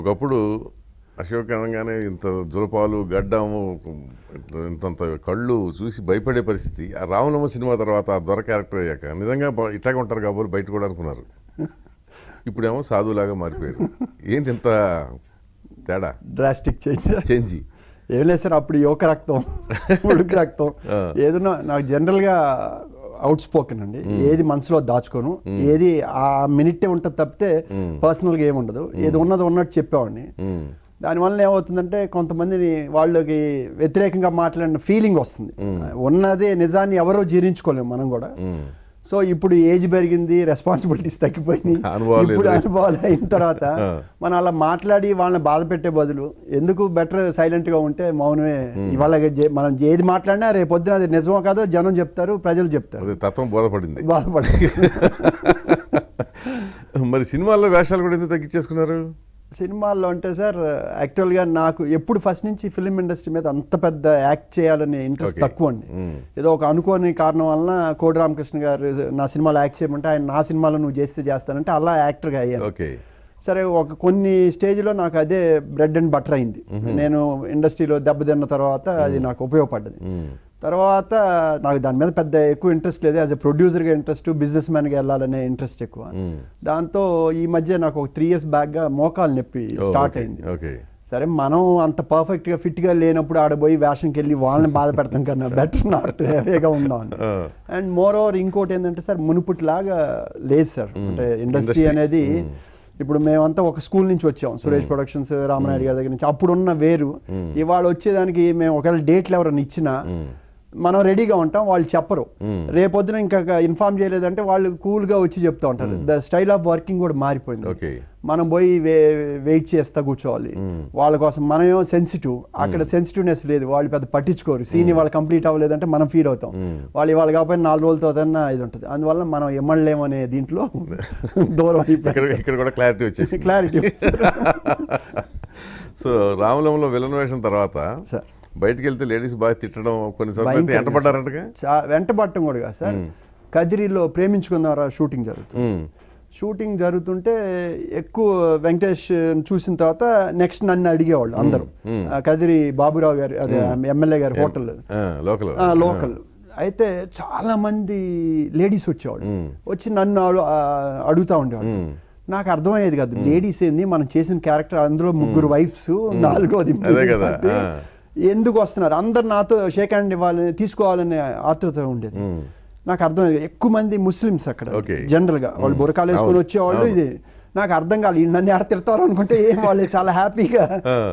ఒకప్పుడు అశోక్ అనగానే ఇంత జులపాలు గడ్డము ఇంతంత కళ్ళు చూసి భయపడే పరిస్థితి ఆ రామలమ్మ సినిమా తర్వాత ఆ దొర క్యారెక్టర్ అయ్యాక నిజంగా ఇట్లాగే ఉంటారు కాబట్టి బయట కూడా అనుకున్నారు ఇప్పుడేమో సాధువులాగా మారిపోయారు ఏంటి ఇంత తేడా డ్రాస్టిక్ చేంజ్ చేంజ్ ఏం లేదు సార్ అప్పుడు యువక రక్తం రక్తం ఏదైనా నాకు జనరల్గా అవుట్ స్పోకెన్ అండి ఏది మనసులో దాచుకోను ఏది ఆ మినిట్టే ఉంటుంది తప్పితే పర్సనల్ గా ఏముండదు ఏది ఉన్నది ఉన్నట్టు చెప్పేవాడిని దానివల్ల ఏమవుతుందంటే కొంతమందిని వాళ్ళకి వ్యతిరేకంగా మాట్లాడిన ఫీలింగ్ వస్తుంది ఉన్నదే నిజాన్ని ఎవరో జీర్ణించుకోలేము మనం కూడా సో ఇప్పుడు ఏజ్ పెరిగింది రెస్పాన్సిబిలిటీస్ తగ్గిపోయినాయి ఇప్పుడు అనుభవాలు అయిన తర్వాత మనం అలా మాట్లాడి వాళ్ళని బాధ పెట్టే బదులు ఎందుకు బెటర్ సైలెంట్గా ఉంటే మౌనమే ఇవాళ మనం ఏది మాట్లాడినా రేపొద్దున అది నిజమో కాదో జనం చెప్తారు ప్రజలు చెప్తారు తత్వం బోధపడింది బాధపడింది మరి సినిమాల్లో వేషాలు కూడా ఎందుకు తగ్గించేసుకున్నారు సినిమాల్లో అంటే సార్ యాక్చువల్గా నాకు ఎప్పుడు ఫస్ట్ నుంచి ఫిలిం ఇండస్ట్రీ మీద అంత పెద్ద యాక్ట్ చేయాలని ఇంట్రెస్ట్ తక్కువ అండి ఏదో ఒక అనుకోని కారణం వలన కోడి రామకృష్ణ గారు నా సినిమాలో యాక్ట్ చేయమంటే ఆయన నా సినిమాలో నువ్వు చేస్తే చేస్తానంటే అలా యాక్టర్గా అయ్యాను సరే ఒక కొన్ని స్టేజ్లో నాకు అదే బ్రెడ్ అండ్ బటర్ అయింది నేను ఇండస్ట్రీలో దెబ్బతిన్న తర్వాత అది నాకు ఉపయోగపడ్డది తర్వాత నాకు దాని మీద పెద్ద ఎక్కువ ఇంట్రెస్ట్ లేదు యాజ్ ఎ ప్రొడ్యూసర్గా ఇంట్రెస్ట్ బిజినెస్ మ్యాన్గా వెళ్ళాలనే ఇంట్రెస్ట్ ఎక్కువ hmm. దాంతో ఈ మధ్య నాకు ఒక త్రీ ఇయర్స్ బ్యాక్గా మోకాలు నొప్పి స్టార్ట్ oh, అయింది సరే మనం అంత పర్ఫెక్ట్గా ఫిట్గా లేనప్పుడు ఆడబోయి వేషంకి వెళ్ళి వాళ్ళని బాధ పెడతాం కన్నా బెటర్ నాట్ హ్యాపీగా ఉందాం అండ్ మోర్ ఓవర్ ఇంకోటి ఏంటంటే సార్ మునుపుటిలాగా లేదు సార్ hmm. అంటే ఇండస్ట్రీ అనేది hmm. ఇప్పుడు మేమంతా ఒక స్కూల్ నుంచి వచ్చాం సురేష్ ప్రొడక్షన్స్ రామనాయుడు గారి దగ్గర నుంచి అప్పుడున్న వేరు ఇవాళ వచ్చేదానికి మేము ఒకవేళ డేట్లు ఎవరైనా ఇచ్చినా మనం రెడీగా ఉంటాం వాళ్ళు చెప్పరు రేపొద్దున ఇంకా ఇన్ఫార్మ్ చేయలేదంటే వాళ్ళు కూల్గా వచ్చి చెప్తూ ఉంటారు ద స్టైల్ ఆఫ్ వర్కింగ్ కూడా మారిపోయింది మనం పోయి వెయిట్ చేస్తా కూర్చోవాలి వాళ్ళ కోసం మనమేమో సెన్సిటివ్ అక్కడ సెన్సిటివ్నెస్ లేదు వాళ్ళు పెద్ద పట్టించుకోరు సీని వాళ్ళు కంప్లీట్ అవ్వలేదంటే మనం ఫీల్ అవుతాం వాళ్ళు ఇవాళ కాకపోయినా నాలుగు రోజులతో ఇది ఉంటుంది అందువల్ల మనం అనే దీంట్లో దూరం ఇక్కడ కూడా క్లారిటీ వచ్చేసి క్లారిటీ సో రామలంలో విలన్ వేషం తర్వాత సార్ బయటకు వెళ్తే లేడీస్ బాగా తిట్టడం కొన్నిసార్లు వెంటబడ్డారంటగా వెంటబడటం కూడా కాదు సార్ కదిరిలో ఆ షూటింగ్ జరుగుతుంది షూటింగ్ జరుగుతుంటే ఎక్కువ వెంకటేష్ చూసిన తర్వాత నెక్స్ట్ నన్ను అడిగేవాళ్ళు అందరూ కదిరి బాబురావు గారు ఎమ్మెల్యే గారు హోటల్ లోకల్ లోకల్ అయితే చాలా మంది లేడీస్ వచ్చేవాళ్ళు వచ్చి నన్ను అడుగుతా ఉండేవాళ్ళు నాకు అర్థమయ్యేది కాదు లేడీస్ ఏంది మనం చేసిన క్యారెక్టర్ అందులో ముగ్గురు వైఫ్స్ నాలుగోది కదా ఎందుకు వస్తున్నారు అందరు నాతో షేక్ హ్యాండ్ ఇవ్వాలని తీసుకోవాలనే ఆతృత ఉండేది నాకు అర్థం లేదు ఎక్కువ మంది ముస్లిమ్స్ అక్కడ జనరల్గా వాళ్ళు బురకాలు వేసుకొని వచ్చేవాళ్ళు ఇది నాకు అర్థం కాలేదు నన్ను ఎడ తిడతారు అనుకుంటే ఏం వాళ్ళు చాలా హ్యాపీగా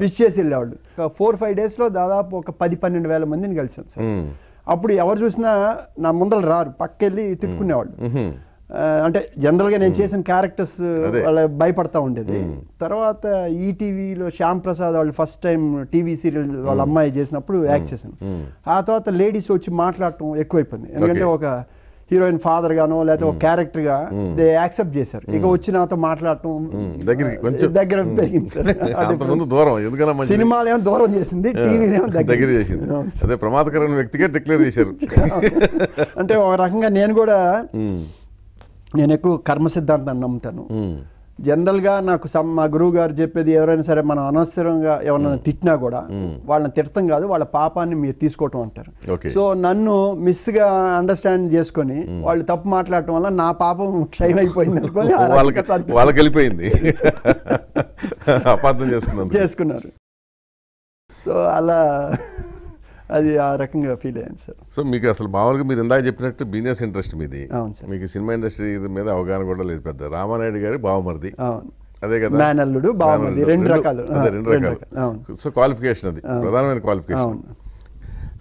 విష్ చేసి వెళ్ళేవాళ్ళు ఫోర్ ఫైవ్ డేస్ లో దాదాపు ఒక పది పన్నెండు వేల మందిని కలిసాను సార్ అప్పుడు ఎవరు చూసినా నా ముందర రారు పక్కెళ్ళి తిట్టుకునేవాళ్ళు అంటే జనరల్గా నేను చేసిన క్యారెక్టర్స్ వాళ్ళ భయపడతా ఉండేది తర్వాత ఈటీవీలో శ్యామ్ ప్రసాద్ వాళ్ళు ఫస్ట్ టైం టీవీ సీరియల్ వాళ్ళ అమ్మాయి చేసినప్పుడు యాక్ట్ చేశాను ఆ తర్వాత లేడీస్ వచ్చి మాట్లాడటం ఎక్కువైపోయింది ఎందుకంటే ఒక హీరోయిన్ ఫాదర్ గానో లేకపోతే ఒక క్యారెక్టర్ గా దే యాక్సెప్ట్ చేశారు ఇక వచ్చిన నాతో మాట్లాడటం దగ్గర కొంచెం దగ్గర దూరం సినిమాలు ఏమో దూరం చేసింది టీవీ దగ్గర చేసింది అదే ప్రమాదకరమైన వ్యక్తిగా డిక్లేర్ చేశారు అంటే ఒక రకంగా నేను కూడా నేను ఎక్కువ కర్మ సిద్ధాంతాన్ని నమ్ముతాను జనరల్గా నాకు సమ్ మా గురువు గారు చెప్పేది ఎవరైనా సరే మనం అనవసరంగా ఎవరైనా తిట్టినా కూడా వాళ్ళని తిట్టం కాదు వాళ్ళ పాపాన్ని మీరు తీసుకోవటం అంటారు సో నన్ను మిస్గా అండర్స్టాండ్ చేసుకొని వాళ్ళు తప్పు మాట్లాడటం వల్ల నా పాపం క్షయం అయిపోయింది వాళ్ళకి వెళ్ళిపోయింది చేసుకున్నారు సో అలా అది ఆ రకంగా ఫీల్ అయ్యాను సార్ సో మీకు అసలు మామూలుగా మీరు ఇందాక చెప్పినట్టు బిజినెస్ ఇంట్రెస్ట్ మీది అవును సార్ మీకు సినిమా ఇండస్ట్రీ మీద అవగాహన కూడా లేదు పెద్ద రామానాయుడు గారి బావమరిది అవును అదే కదా మేనల్లుడు బావమరిది రెండు రకాలు రెండు రకాలు సో క్వాలిఫికేషన్ అది ప్రధానమైన క్వాలిఫికేషన్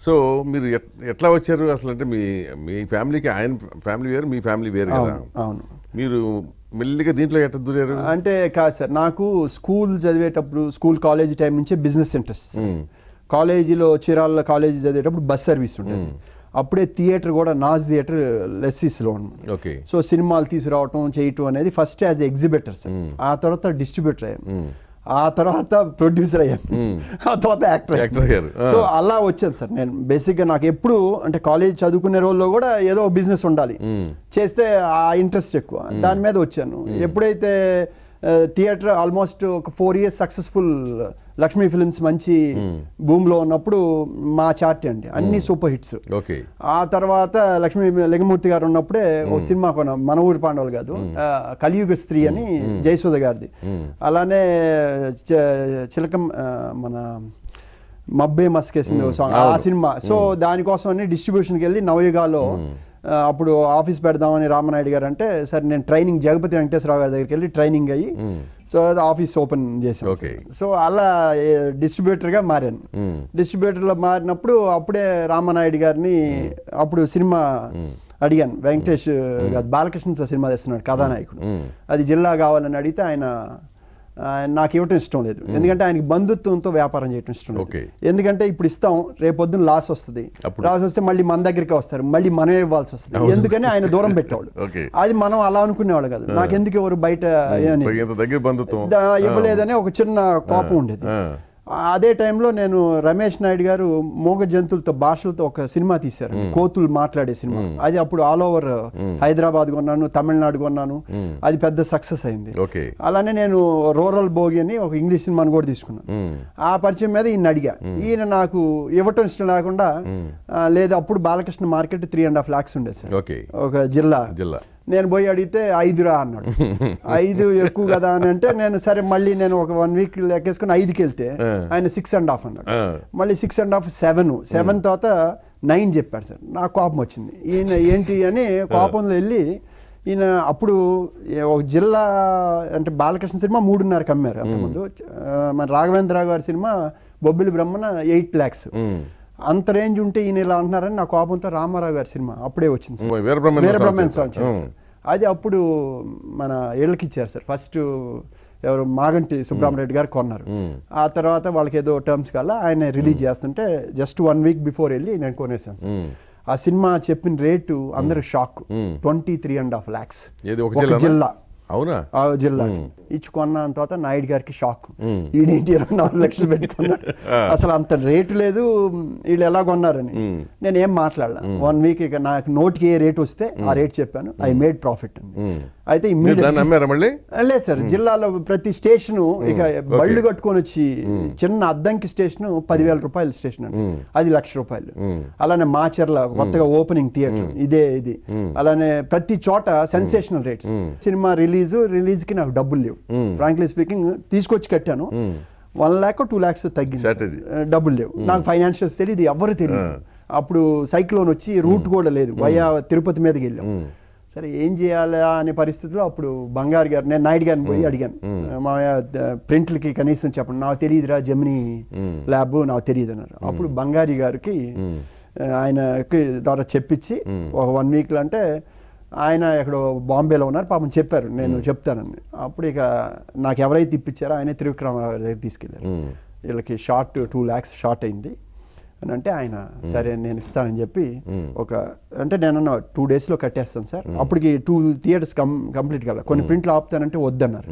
సో మీరు ఎట్లా వచ్చారు అసలు అంటే మీ మీ ఫ్యామిలీకి ఆయన ఫ్యామిలీ వేరు మీ ఫ్యామిలీ వేరు కదా అవును మీరు మెల్లిగా దీంట్లో ఎట్లా దూరారు అంటే కాదు సార్ నాకు స్కూల్ చదివేటప్పుడు స్కూల్ కాలేజ్ టైం నుంచే బిజినెస్ ఇంట్రెస్ట్ కాలేజీలో చీరాల కాలేజీ చదివేటప్పుడు బస్ సర్వీస్ ఉంటుంది అప్పుడే థియేటర్ కూడా నాజ్ థియేటర్ లెస్సీస్లో ఓకే సో సినిమాలు తీసుకురావటం చేయటం అనేది ఫస్ట్ యాజ్ ఎగ్జిబిటర్స్ ఆ తర్వాత డిస్ట్రిబ్యూటర్ అయ్యాను ఆ తర్వాత ప్రొడ్యూసర్ అయ్యాను ఆ తర్వాత యాక్టర్ యాక్టర్ అయ్యారు సో అలా వచ్చాను సార్ నేను బేసిక్గా నాకు ఎప్పుడు అంటే కాలేజ్ చదువుకునే రోజుల్లో కూడా ఏదో బిజినెస్ ఉండాలి చేస్తే ఆ ఇంట్రెస్ట్ ఎక్కువ దాని మీద వచ్చాను ఎప్పుడైతే థియేటర్ ఆల్మోస్ట్ ఒక four years successful Lakshmi films మంచి hmm. భూమిలో ఉన్నప్పుడు మా చార్ట్ అండి అన్ని hmm. సూపర్ హిట్స్ ఆ తర్వాత లక్ష్మీ లింగమూర్తి గారు ఉన్నప్పుడే ఒక hmm. సినిమా కొన మన ఊరి పాండవులు కాదు కలియుగ స్త్రీ అని జయసూద గారిది అలానే చిలకం మన మబ్బే మస్కేసింది సాంగ్ ఆ సినిమా సో దానికోసం అని డిస్ట్రిబ్యూషన్కి వెళ్ళి నవయుగాలో అప్పుడు ఆఫీస్ పెడదామని రామనాయుడు గారు అంటే సార్ నేను ట్రైనింగ్ జగపతి వెంకటేశ్వరరావు గారి దగ్గరికి వెళ్ళి ట్రైనింగ్ అయ్యి సో అది ఆఫీస్ ఓపెన్ చేసాను సో అలా డిస్ట్రిబ్యూటర్గా మారాను డిస్ట్రిబ్యూటర్లో మారినప్పుడు అప్పుడే రామనాయుడు గారిని అప్పుడు సినిమా అడిగాను వెంకటేష్ బాలకృష్ణ సినిమా తెస్తున్నాడు కథానాయకుడు అది జిల్లా కావాలని అడిగితే ఆయన నాకు ఇవ్వటం ఇష్టం లేదు ఎందుకంటే ఆయనకి బంధుత్వంతో వ్యాపారం చేయటం ఇష్టం లేదు ఎందుకంటే ఇప్పుడు ఇస్తాం రేపొద్దున లాస్ వస్తుంది లాస్ వస్తే మళ్ళీ మన దగ్గరికి వస్తారు మళ్ళీ మనమే ఇవ్వాల్సి వస్తుంది ఎందుకని ఆయన దూరం పెట్టేవాడు అది మనం అలా అనుకునేవాడు కాదు నాకు ఎందుకు ఎవరు బయట ఇవ్వలేదని ఒక చిన్న కోపం ఉండేది అదే టైంలో నేను రమేష్ నాయుడు గారు మోగ జంతువులతో భాషలతో ఒక సినిమా తీశారు కోతులు మాట్లాడే సినిమా అది అప్పుడు ఆల్ ఓవర్ హైదరాబాద్ కొన్నాను తమిళనాడు కొన్నాను అది పెద్ద సక్సెస్ అయింది అలానే నేను రూరల్ బోగి అని ఒక ఇంగ్లీష్ సినిమాను కూడా తీసుకున్నాను ఆ పరిచయం మీద ఈయన అడిగా ఈయన నాకు ఇవ్వటం ఇష్టం లేకుండా లేదా అప్పుడు Balakrishna market three and half lakhs ఉండే సార్ ఒక జిల్లా జిల్లా నేను పోయి అడిగితే ఐదురా అన్నాడు ఐదు ఎక్కువ కదా అని అంటే నేను సరే మళ్ళీ నేను ఒక వన్ వీక్ లెక్కేసుకుని ఐదుకి వెళ్తే ఆయన సిక్స్ అండ్ హాఫ్ అన్నాడు మళ్ళీ six and half seven seven తర్వాత నైన్ చెప్పాడు సార్ నాకు కోపం వచ్చింది ఈయన ఏంటి అని కోపంలో వెళ్ళి ఈయన అప్పుడు ఒక జిల్లా అంటే బాలకృష్ణ సినిమా మూడున్నరకు అమ్మారు అంతకుముందు మన రాఘవేంద్ర గారి సినిమా బొబ్బిలి బ్రహ్మణ ఎయిట్ ల్యాక్స్ అంత రేంజ్ ఉంటే ఈయన ఇలా అంటున్నారని నా కోపంతో రామారావు గారి సినిమా అప్పుడే వచ్చింది వీరబ్రహ్మణ్యం సాంగ్ అది అప్పుడు మన ఏళ్ళకి ఇచ్చారు సార్ ఫస్ట్ ఎవరు మాగంటి సుబ్రహ్మరెడ్డి గారు కొన్నారు ఆ తర్వాత వాళ్ళకి ఏదో టర్మ్స్ కల్లా ఆయన రిలీజ్ చేస్తుంటే జస్ట్ వన్ వీక్ బిఫోర్ వెళ్ళి నేను కొనేసాను సార్ ఆ సినిమా చెప్పిన రేటు అందరు shock twenty three and half lakhs జిల్లా అవునా జిల్లా ఇచ్చి కొన్న తర్వాత నాయుడు గారికి షాక్ ఈడేంటి ఇరవై నాలుగు లక్షలు పెట్టుకున్నాడు అసలు అంత రేటు లేదు వీళ్ళు ఎలా కొన్నారని నేను ఏం మాట్లాడలా వన్ వీక్ ఇక నాకు నోటికి ఏ రేట్ వస్తే ఆ రేట్ చెప్పాను ఐ మేడ్ ప్రాఫిట్ అండి అయితే లేదు సార్ జిల్లాలో ప్రతి స్టేషన్ ఇక బళ్ళు కట్టుకొని వచ్చి చిన్న అద్దంకి స్టేషన్ పదివేల రూపాయల స్టేషన్ అండి అది లక్ష రూపాయలు అలానే మాచర్ల కొత్తగా ఓపెనింగ్ థియేటర్ ఇదే ఇది అలానే ప్రతి చోట sensational rates cinema release release కి నాకు డబ్బులు లేవు ఫ్రాంక్లీ స్పీకింగ్ తీసుకొచ్చి కట్టాను వన్ ల్యాక్ టూ ల్యాక్స్ తగ్గింది డబ్బులు లేవు నాకు ఫైనాన్షియల్స్ తెలియదు ఎవరు తెలియదు అప్పుడు సైక్లోన్ వచ్చి రూట్ కూడా లేదు వయా తిరుపతి మీదకి వెళ్ళాం సరే ఏం చేయాలా అనే పరిస్థితిలో అప్పుడు బంగారు గారు నేను నాయుడు గారిని పోయి అడిగాను మా ప్రింట్లకి కనీసం చెప్పండి నాకు తెలియదురా జమిని ల్యాబ్ నాకు తెలియదు అన్నారు అప్పుడు బంగారి గారికి ఆయనకి ద్వారా చెప్పించి ఒక వన్ వీక్లో అంటే ఆయన ఎక్కడో బాంబేలో ఉన్నారు పాపం చెప్పారు నేను చెప్తానని అప్పుడు ఇక నాకు ఎవరైతే ఇప్పించారో ఆయనే త్రివిక్రమరావు దగ్గర తీసుకెళ్ళారు వీళ్ళకి షార్ట్ టూ ల్యాక్స్ షార్ట్ అయింది అని అంటే ఆయన సరే నేను ఇస్తానని చెప్పి ఒక అంటే నేను టూ డేస్లో కట్టేస్తాను సార్ అప్పటికి టూ థియేటర్స్ కం కంప్లీట్ కదా కొన్ని ప్రింట్లు ఆపుతానంటే వద్దన్నారు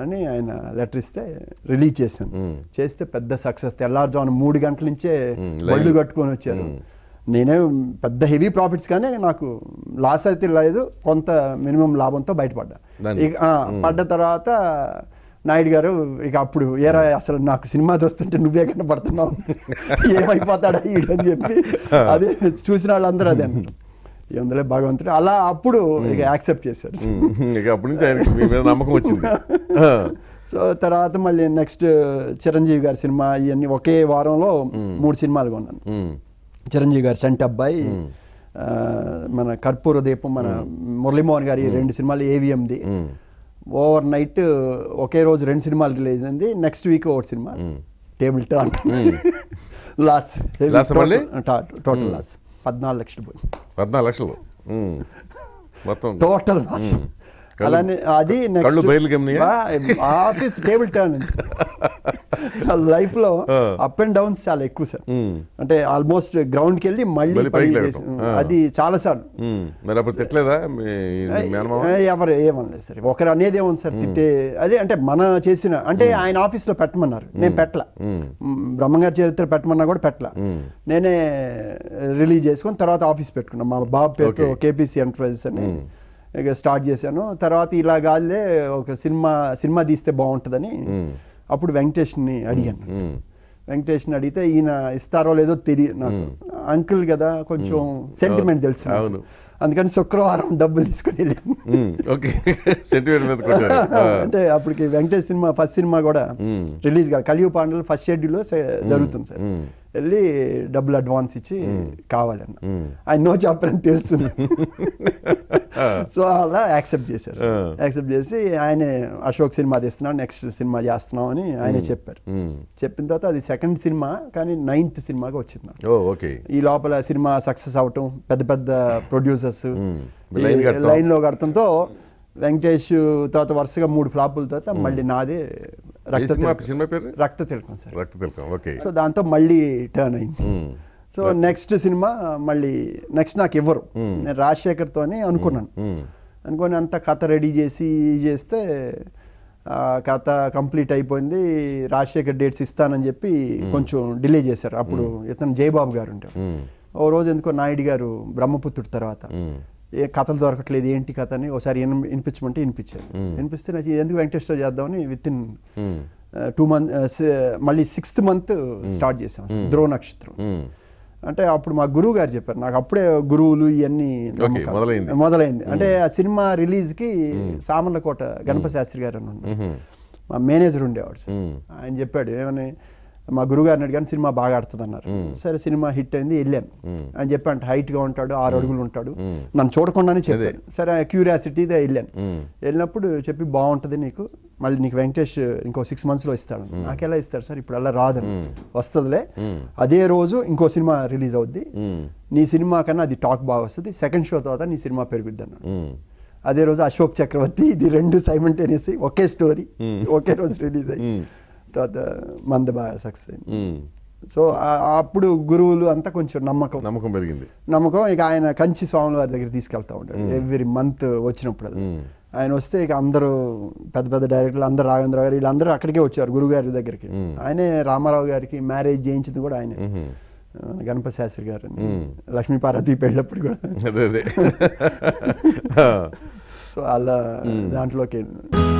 అని ఆయన లెటర్ ఇస్తే రిలీజ్ చేశాను చేస్తే పెద్ద సక్సెస్ తెల్లారుజామున మూడు గంటల నుంచే బళ్ళు కట్టుకొని వచ్చారు నేనే పెద్ద హెవీ ప్రాఫిట్స్ కానీ నాకు లాస్ అయితే లేదు కొంత మినిమం లాభంతో బయటపడ్డా ఇక పడ్డ తర్వాత నాయుడు గారు ఇక అప్పుడు ఏరా అసలు నాకు సినిమా చూస్తుంటే నువ్వే కనపడుతున్నావు ఏమైపోతాడా ఈడని చెప్పి అదే చూసిన వాళ్ళందరూ అదే అంటారు భగవంతుడు అలా అప్పుడు ఇక యాక్సెప్ట్ చేశారు నమ్మకం వచ్చింది సో తర్వాత మళ్ళీ నెక్స్ట్ చిరంజీవి గారి సినిమా ఇవన్నీ ఒకే వారంలో మూడు సినిమాలు కొన్నాను చిరంజీవి గారు సెంట్ అబ్బాయి మన కర్పూర దీపం మన మురళీమోహన్ గారి రెండు సినిమాలు ఏవిఎంది ఓవర్ నైట్ ఒకే రోజు రెండు సినిమాలు రిలీజ్ అయింది నెక్స్ట్ వీక్ ఒకటి cinema table turn loss total loss పద్నాలుగు లక్షలు పోయి పద్నాలుగు లక్షలు మొత్తం టోటల్ అలానే అది ఆఫీస్ టేబుల్ టర్న్ నా లో అప్ అండ్ డౌన్స్ చాలా ఎక్కువ సార్ అంటే ఆల్మోస్ట్ కి వెళ్ళి మళ్ళీ అది చాలా సార్లు ఎవరు ఏమనలేదు సార్ ఒకరు అనేది ఏమన్నా సార్ తిట్టే అదే అంటే మన చేసిన అంటే ఆయన ఆఫీస్ లో పెట్టమన్నారు నేను పెట్టల బ్రహ్మంగారి చరిత్ర పెట్టమన్నా కూడా పెట్టల నేనే రిలీజ్ చేసుకొని తర్వాత ఆఫీస్ పెట్టుకున్నా మా బాబు పేరు కేపీసీ ఎంటర్ప్రైజెస్ అని స్టార్ట్ చేశాను తర్వాత ఇలా కాదులే ఒక సినిమా సినిమా తీస్తే బాగుంటుందని అప్పుడు వెంకటేష్ని అడిగాను వెంకటేష్ని అడిగితే ఈయన ఇస్తారో లేదో తెలియదు నాకు అంకుల్ కదా కొంచెం సెంటిమెంట్ తెలుసు అందుకని శుక్రవారం డబ్బులు తీసుకుని వెళ్ళాను ఓకే అంటే అప్పటికి వెంకటేష్ సినిమా ఫస్ట్ సినిమా కూడా రిలీజ్ కాదు కలియు పాండలు ఫస్ట్ షెడ్యూల్లో జరుగుతుంది సార్ వెళ్ళి డబ్బులు అడ్వాన్స్ ఇచ్చి కావాలన్న ఆయన నో చెప్పారు అని తెలుసు సో అలా యాక్సెప్ట్ చేశారు యాక్సెప్ట్ చేసి ఆయన అశోక్ సినిమా తీస్తున్నాం నెక్స్ట్ సినిమా చేస్తున్నాం అని ఆయన చెప్పారు చెప్పిన తర్వాత అది సెకండ్ సినిమా కానీ నైన్త్ సినిమాగా వచ్చింది ఓకే ఈ లోపల సినిమా సక్సెస్ అవటం పెద్ద పెద్ద ప్రొడ్యూసర్స్ లైన్లో కడటంతో వెంకటేష్ తర్వాత వరుసగా మూడు ఫ్లాపుల తర్వాత మళ్ళీ నాదే రక్త తిలకం సార్ రక్త తిలకం ఓకే సో దాంతో మళ్ళీ టర్న్ అయింది సో నెక్స్ట్ సినిమా మళ్ళీ నెక్స్ట్ నాకు ఇవ్వరు నేను అని అనుకున్నాను అనుకొని అంత కథ రెడీ చేసి చేస్తే కథ కంప్లీట్ అయిపోయింది రాజశేఖర్ డేట్స్ ఇస్తానని చెప్పి కొంచెం డిలే చేశారు అప్పుడు ఇతను జయబాబు గారు ఉంటారు ఓ రోజు ఎందుకో నాయుడు గారు బ్రహ్మపుత్రుడు తర్వాత ఏ కథలు దొరకట్లేదు ఏంటి కథ అని ఒకసారి వినిపించమంటే వినిపించారు వినిపిస్తే నాకు ఎందుకు వెంకటేశ్వర చేద్దామని విత్ ఇన్ టూ మంత్ మళ్ళీ సిక్స్త్ మంత్ స్టార్ట్ చేసాం ధ్రువ నక్షత్రం అంటే అప్పుడు మా గురువు గారు చెప్పారు నాకు అప్పుడే గురువులు ఇవన్నీ మొదలైంది అంటే ఆ సినిమా రిలీజ్కి సామర్లకోట గణపతి శాస్త్రి గారు అని మా మేనేజర్ ఉండేవాడు ఆయన చెప్పాడు ఏమని మా గురుగారిని అడిగాను సినిమా బాగా ఆడుతుంది అన్నారు సరే సినిమా హిట్ అయింది వెళ్ళాను అని చెప్పాను గా ఉంటాడు ఆరు అడుగులు ఉంటాడు నన్ను చూడకుండానే చెప్పాను సరే క్యూరియాసిటీదే వెళ్ళాను వెళ్ళినప్పుడు చెప్పి బాగుంటుంది నీకు మళ్ళీ నీకు వెంకటేష్ ఇంకో సిక్స్ మంత్స్లో ఇస్తాడు నాకు ఎలా ఇస్తాడు సార్ ఇప్పుడు అలా రాదని వస్తుందిలే అదే రోజు ఇంకో సినిమా రిలీజ్ అవుద్ది నీ సినిమా కన్నా అది టాక్ బాగా వస్తుంది సెకండ్ షో తర్వాత నీ సినిమా పెరుగుద్ది అన్నాడు అదే రోజు అశోక్ చక్రవర్తి ఇది రెండు సైమంటేనియస్ ఒకే స్టోరీ ఒకే రోజు రిలీజ్ అయ్యి తర్వాత మంద బాగా సక్సెస్ సో అప్పుడు గురువులు అంతా కొంచెం నమ్మకం నమ్మకం పెరిగింది నమ్మకం ఇక ఆయన కంచి స్వామి వారి దగ్గర తీసుకెళ్తా ఉంటాడు ఎవ్రీ మంత్ వచ్చినప్పుడు ఆయన వస్తే ఇక అందరూ పెద్ద పెద్ద డైరెక్టర్లు అందరు రాఘేంద్ర గారు వీళ్ళందరూ అక్కడికే వచ్చారు గురువు గారి దగ్గరికి ఆయనే రామారావు గారికి మ్యారేజ్ చేయించింది కూడా ఆయనే గణపతి శాస్త్రి గారు లక్ష్మీ పార్వతి పెళ్ళప్పుడు కూడా సో అలా దాంట్లోకి